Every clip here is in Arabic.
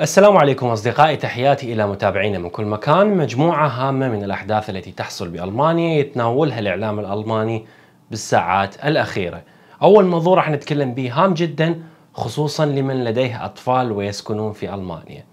السلام عليكم اصدقائي تحياتي الى متابعينا من كل مكان مجموعه هامه من الاحداث التي تحصل بالمانيا يتناولها الاعلام الالماني بالساعات الاخيره. اول موضوع راح نتكلم به هام جدا خصوصا لمن لديه اطفال ويسكنون في المانيا.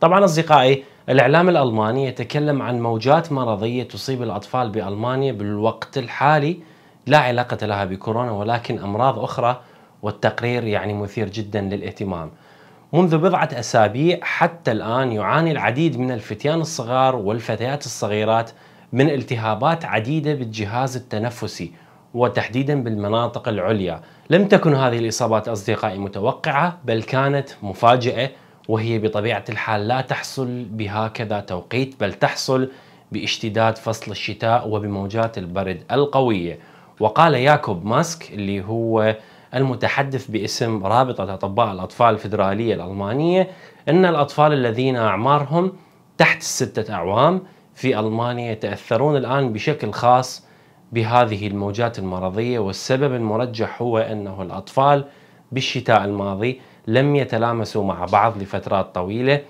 طبعا اصدقائي الاعلام الالماني يتكلم عن موجات مرضيه تصيب الاطفال بالمانيا بالوقت الحالي لا علاقه لها بكورونا ولكن امراض اخرى والتقرير يعني مثير جدا للاهتمام. منذ بضعة أسابيع حتى الآن يعاني العديد من الفتيان الصغار والفتيات الصغيرات من التهابات عديدة بالجهاز التنفسي وتحديدا بالمناطق العليا لم تكن هذه الإصابات أصدقائي متوقعة بل كانت مفاجئة وهي بطبيعة الحال لا تحصل بهكذا توقيت بل تحصل باشتداد فصل الشتاء وبموجات البرد القوية وقال ياكوب ماسك اللي هو المتحدث باسم رابطة أطباء الأطفال الفدرالية الألمانية أن الأطفال الذين أعمارهم تحت الستة أعوام في ألمانيا يتأثرون الآن بشكل خاص بهذه الموجات المرضية والسبب المرجح هو أنه الأطفال بالشتاء الماضي لم يتلامسوا مع بعض لفترات طويلة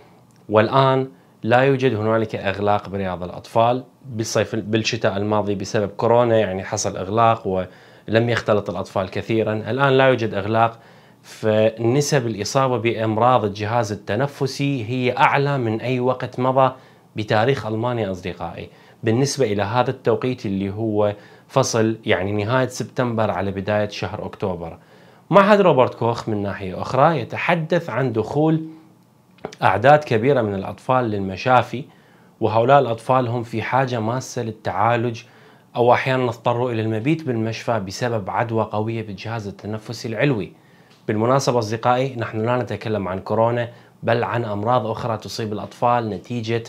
والآن لا يوجد هنالك اغلاق برياض الاطفال بالصيف بالشتاء الماضي بسبب كورونا يعني حصل اغلاق و... لم يختلط الأطفال كثيرا الآن لا يوجد إغلاق فنسب الإصابة بأمراض الجهاز التنفسي هي أعلى من أي وقت مضى بتاريخ ألمانيا أصدقائي بالنسبة إلى هذا التوقيت اللي هو فصل يعني نهاية سبتمبر على بداية شهر أكتوبر معهد روبرت كوخ من ناحية أخرى يتحدث عن دخول أعداد كبيرة من الأطفال للمشافي وهؤلاء الأطفال هم في حاجة ماسة للتعالج أو أحيانا نضطر إلى المبيت بالمشفى بسبب عدوى قوية بالجهاز التنفسي العلوي بالمناسبة أصدقائي نحن لا نتكلم عن كورونا بل عن أمراض أخرى تصيب الأطفال نتيجة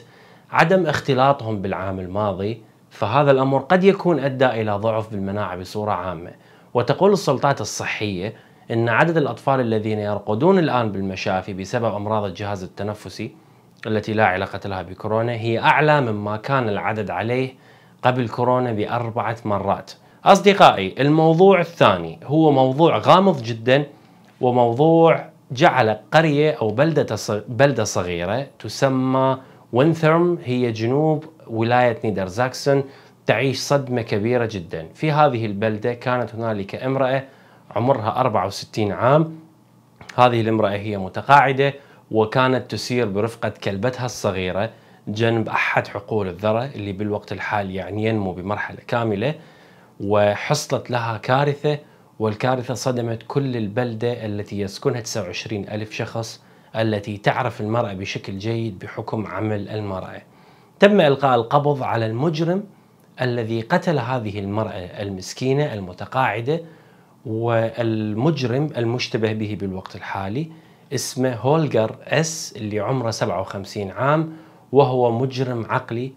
عدم اختلاطهم بالعام الماضي فهذا الأمر قد يكون أدى إلى ضعف بالمناعة بصورة عامة وتقول السلطات الصحية أن عدد الأطفال الذين يرقدون الآن بالمشافي بسبب أمراض الجهاز التنفسي التي لا علاقة لها بكورونا هي أعلى مما كان العدد عليه قبل كورونا بأربعة مرات أصدقائي الموضوع الثاني هو موضوع غامض جدا وموضوع جعل قرية أو بلدة بلدة صغيرة تسمى وينثرم هي جنوب ولاية نيدرزاكسون تعيش صدمة كبيرة جدا في هذه البلدة كانت هنالك امرأة عمرها 64 عام هذه الامرأة هي متقاعدة وكانت تسير برفقة كلبتها الصغيرة جنب أحد حقول الذرة اللي بالوقت الحالي يعني ينمو بمرحلة كاملة وحصلت لها كارثة والكارثة صدمت كل البلدة التي يسكنها 29 ألف شخص التي تعرف المرأة بشكل جيد بحكم عمل المرأة تم إلقاء القبض على المجرم الذي قتل هذه المرأة المسكينة المتقاعدة والمجرم المشتبه به بالوقت الحالي اسمه هولجر اس اللي عمره 57 عام وهو مجرم عقلي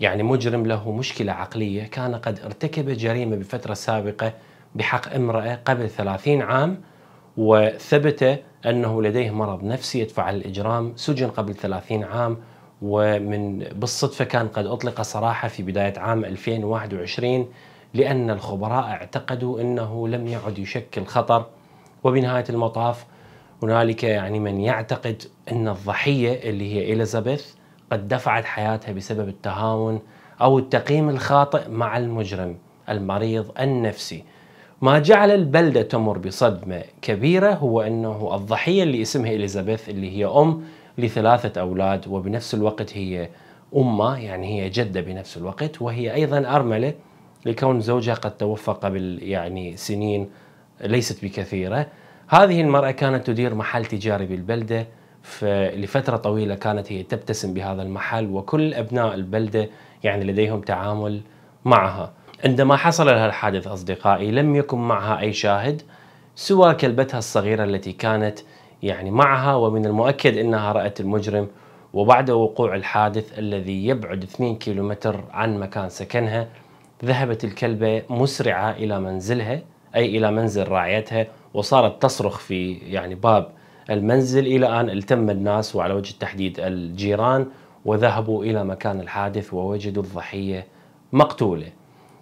يعني مجرم له مشكلة عقلية كان قد ارتكب جريمة بفترة سابقة بحق امرأة قبل ثلاثين عام وثبت أنه لديه مرض نفسي يدفع الإجرام سجن قبل ثلاثين عام ومن بالصدفة كان قد أطلق صراحة في بداية عام 2021 لأن الخبراء اعتقدوا أنه لم يعد يشكل خطر وبنهاية المطاف هنالك يعني من يعتقد أن الضحية اللي هي إليزابيث قد دفعت حياتها بسبب التهاون أو التقييم الخاطئ مع المجرم المريض النفسي ما جعل البلدة تمر بصدمة كبيرة هو أنه الضحية اللي اسمها إليزابيث اللي هي أم لثلاثة أولاد وبنفس الوقت هي أمه يعني هي جدة بنفس الوقت وهي أيضا أرملة لكون زوجها قد توفى قبل يعني سنين ليست بكثيرة هذه المرأة كانت تدير محل تجاري بالبلدة فلفترة طويلة كانت هي تبتسم بهذا المحل وكل أبناء البلدة يعني لديهم تعامل معها عندما حصل لها الحادث أصدقائي لم يكن معها أي شاهد سوى كلبتها الصغيرة التي كانت يعني معها ومن المؤكد أنها رأت المجرم وبعد وقوع الحادث الذي يبعد 2 كيلومتر عن مكان سكنها ذهبت الكلبة مسرعة إلى منزلها أي إلى منزل راعيتها وصارت تصرخ في يعني باب المنزل إلى أن التم الناس وعلى وجه التحديد الجيران وذهبوا إلى مكان الحادث ووجدوا الضحية مقتولة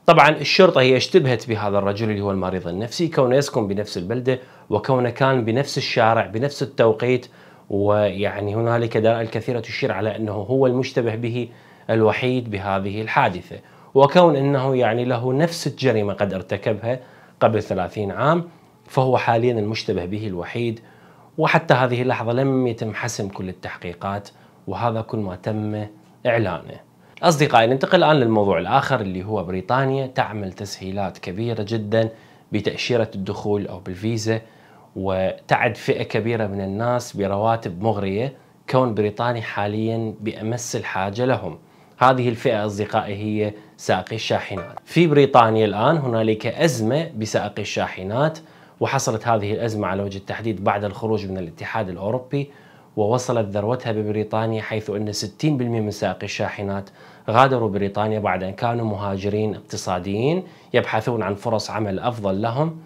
طبعا الشرطة هي اشتبهت بهذا الرجل اللي هو المريض النفسي كونه يسكن بنفس البلدة وكونه كان بنفس الشارع بنفس التوقيت ويعني هنالك دلائل كثيرة تشير على أنه هو المشتبه به الوحيد بهذه الحادثة وكون أنه يعني له نفس الجريمة قد ارتكبها قبل 30 عام فهو حاليا المشتبه به الوحيد وحتى هذه اللحظة لم يتم حسم كل التحقيقات وهذا كل ما تم إعلانه أصدقائي ننتقل الآن للموضوع الآخر اللي هو بريطانيا تعمل تسهيلات كبيرة جدا بتأشيرة الدخول أو بالفيزا وتعد فئة كبيرة من الناس برواتب مغرية كون بريطانيا حاليا بأمس الحاجة لهم هذه الفئة أصدقائي هي سائقي الشاحنات في بريطانيا الآن هنالك أزمة بسائقي الشاحنات وحصلت هذه الأزمة على وجه التحديد بعد الخروج من الاتحاد الأوروبي ووصلت ذروتها ببريطانيا حيث أن 60% من سائقي الشاحنات غادروا بريطانيا بعد أن كانوا مهاجرين اقتصاديين يبحثون عن فرص عمل أفضل لهم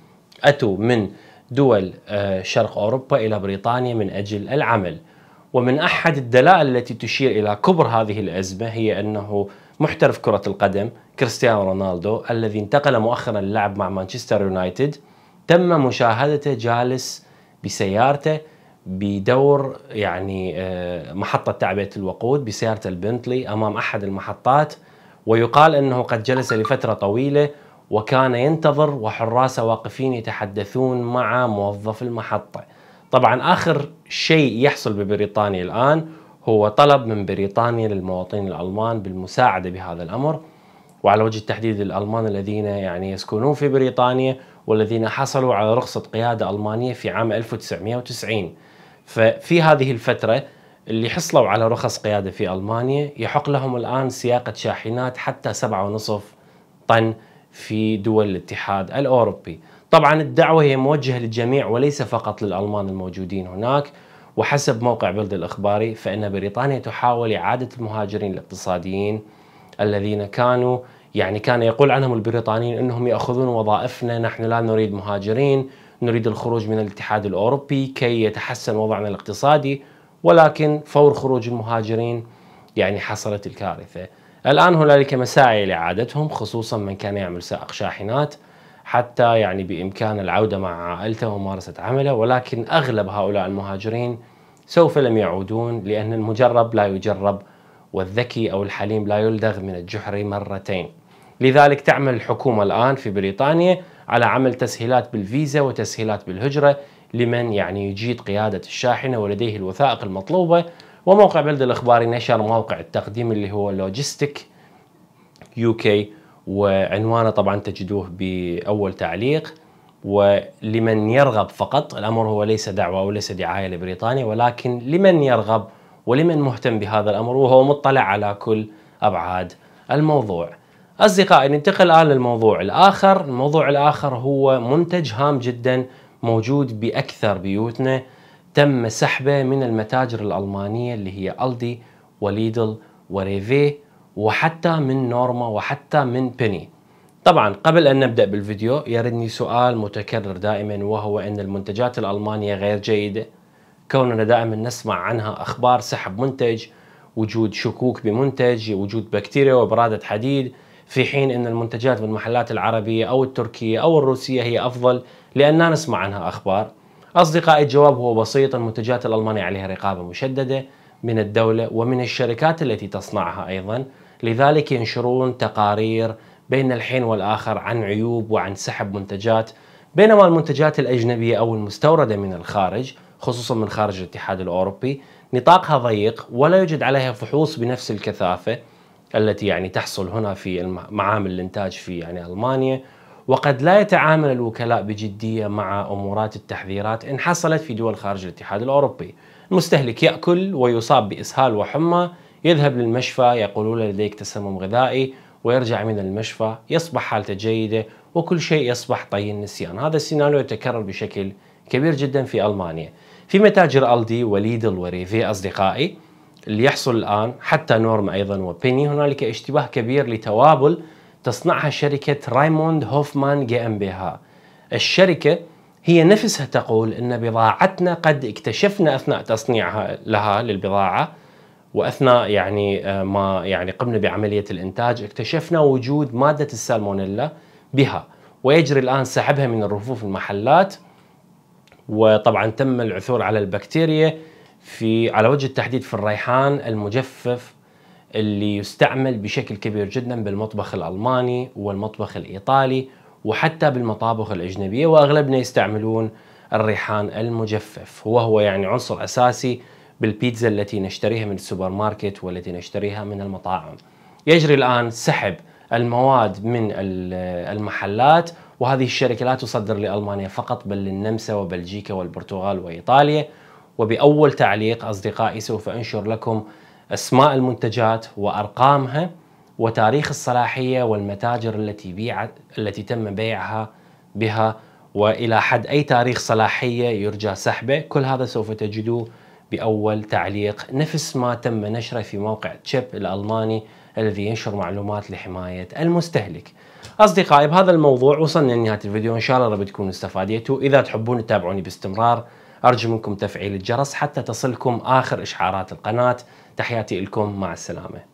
أتوا من دول آه، شرق أوروبا إلى بريطانيا من أجل العمل ومن أحد الدلائل التي تشير إلى كبر هذه الأزمة هي أنه محترف كرة القدم كريستيانو رونالدو الذي انتقل مؤخرا للعب مع مانشستر يونايتد تم مشاهدته جالس بسيارته بدور يعني آه، محطة تعبئة الوقود بسيارة البنتلي أمام أحد المحطات ويقال أنه قد جلس لفترة طويلة وكان ينتظر وحراسة واقفين يتحدثون مع موظف المحطة طبعا آخر شيء يحصل ببريطانيا الآن هو طلب من بريطانيا للمواطنين الألمان بالمساعدة بهذا الأمر وعلى وجه التحديد الألمان الذين يعني يسكنون في بريطانيا والذين حصلوا على رخصة قيادة ألمانية في عام 1990 ففي هذه الفترة اللي حصلوا على رخص قيادة في ألمانيا يحق لهم الآن سياقة شاحنات حتى 7.5 طن في دول الاتحاد الأوروبي طبعا الدعوة هي موجهة للجميع وليس فقط للألمان الموجودين هناك وحسب موقع بلد الإخباري فإن بريطانيا تحاول إعادة المهاجرين الاقتصاديين الذين كانوا يعني كان يقول عنهم البريطانيين انهم ياخذون وظائفنا نحن لا نريد مهاجرين نريد الخروج من الاتحاد الاوروبي كي يتحسن وضعنا الاقتصادي ولكن فور خروج المهاجرين يعني حصلت الكارثه. الان هنالك مساعي لاعادتهم خصوصا من كان يعمل سائق شاحنات حتى يعني بامكان العوده مع عائلته وممارسه عمله ولكن اغلب هؤلاء المهاجرين سوف لم يعودون لان المجرب لا يجرب والذكي او الحليم لا يلدغ من الجحر مرتين. لذلك تعمل الحكومة الآن في بريطانيا على عمل تسهيلات بالفيزا وتسهيلات بالهجرة لمن يعني يجيد قيادة الشاحنة ولديه الوثائق المطلوبة وموقع بلد الإخباري نشر موقع التقديم اللي هو لوجيستيك يو كي وعنوانه طبعا تجدوه بأول تعليق ولمن يرغب فقط الأمر هو ليس دعوة أو ليس دعاية لبريطانيا ولكن لمن يرغب ولمن مهتم بهذا الأمر وهو مطلع على كل أبعاد الموضوع أصدقائي ننتقل الآن للموضوع الآخر الموضوع الآخر هو منتج هام جدا موجود بأكثر بيوتنا تم سحبه من المتاجر الألمانية اللي هي ألدي وليدل وريفي وحتى من نورما وحتى من بيني طبعا قبل أن نبدأ بالفيديو يردني سؤال متكرر دائما وهو أن المنتجات الألمانية غير جيدة كوننا دائما نسمع عنها أخبار سحب منتج وجود شكوك بمنتج وجود بكتيريا وبرادة حديد في حين أن المنتجات من المحلات العربية أو التركية أو الروسية هي أفضل لأننا نسمع عنها أخبار أصدقائي الجواب هو بسيط المنتجات الألمانية عليها رقابة مشددة من الدولة ومن الشركات التي تصنعها أيضا لذلك ينشرون تقارير بين الحين والآخر عن عيوب وعن سحب منتجات بينما المنتجات الأجنبية أو المستوردة من الخارج خصوصا من خارج الاتحاد الأوروبي نطاقها ضيق ولا يوجد عليها فحوص بنفس الكثافة التي يعني تحصل هنا في معامل الإنتاج في يعني ألمانيا وقد لا يتعامل الوكلاء بجدية مع أمورات التحذيرات إن حصلت في دول خارج الاتحاد الأوروبي المستهلك يأكل ويصاب بإسهال وحمى يذهب للمشفى يقولون لديك تسمم غذائي ويرجع من المشفى يصبح حالته جيدة وكل شيء يصبح طي النسيان هذا السيناريو يتكرر بشكل كبير جدا في ألمانيا في متاجر ألدي وليدل وريفي أصدقائي اللي يحصل الآن حتى نورم أيضا وبيني هنالك اشتباه كبير لتوابل تصنعها شركة رايموند هوفمان جي ام بي ها الشركة هي نفسها تقول أن بضاعتنا قد اكتشفنا أثناء تصنيعها لها للبضاعة واثناء يعني آه، ما يعني قمنا بعمليه الانتاج اكتشفنا وجود ماده السالمونيلا بها ويجري الان سحبها من الرفوف المحلات وطبعا تم العثور على البكتيريا في على وجه التحديد في الريحان المجفف اللي يستعمل بشكل كبير جدا بالمطبخ الالماني والمطبخ الايطالي وحتى بالمطابخ الاجنبيه واغلبنا يستعملون الريحان المجفف وهو يعني عنصر اساسي بالبيتزا التي نشتريها من السوبر ماركت والتي نشتريها من المطاعم. يجري الان سحب المواد من المحلات وهذه الشركه لا تصدر لالمانيا فقط بل للنمسا وبلجيكا والبرتغال وايطاليا وبأول تعليق أصدقائي سوف أنشر لكم أسماء المنتجات وأرقامها وتاريخ الصلاحية والمتاجر التي بيعت التي تم بيعها بها وإلى حد أي تاريخ صلاحية يرجى سحبه كل هذا سوف تجدوه بأول تعليق نفس ما تم نشره في موقع تشيب الألماني الذي ينشر معلومات لحماية المستهلك أصدقائي بهذا الموضوع وصلنا لنهاية الفيديو إن شاء الله رب تكونوا استفاديتوا إذا تحبون تتابعوني باستمرار أرجو منكم تفعيل الجرس حتى تصلكم آخر إشعارات القناة تحياتي لكم مع السلامة